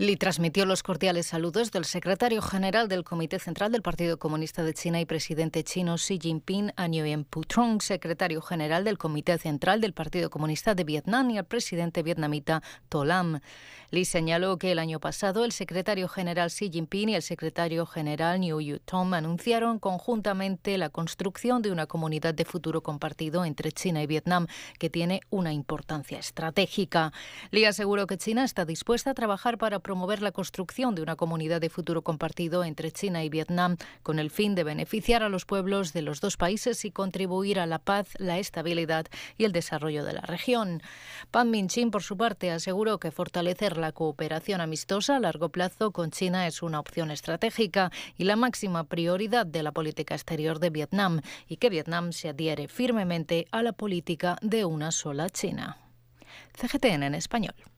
Li transmitió los cordiales saludos del secretario general del Comité Central del Partido Comunista de China y presidente chino Xi Jinping a Nguyen Phu Trong, secretario general del Comité Central del Partido Comunista de Vietnam y al presidente vietnamita To Lam. Li señaló que el año pasado el secretario general Xi Jinping y el secretario general Yu Tom anunciaron conjuntamente la construcción de una comunidad de futuro compartido entre China y Vietnam que tiene una importancia estratégica. Li aseguró que China está dispuesta a trabajar para promover la construcción de una comunidad de futuro compartido entre China y Vietnam con el fin de beneficiar a los pueblos de los dos países y contribuir a la paz, la estabilidad y el desarrollo de la región. Pan Min-chin, por su parte, aseguró que fortalecer la cooperación amistosa a largo plazo con China es una opción estratégica y la máxima prioridad de la política exterior de Vietnam y que Vietnam se adhiere firmemente a la política de una sola China. CGTN en español.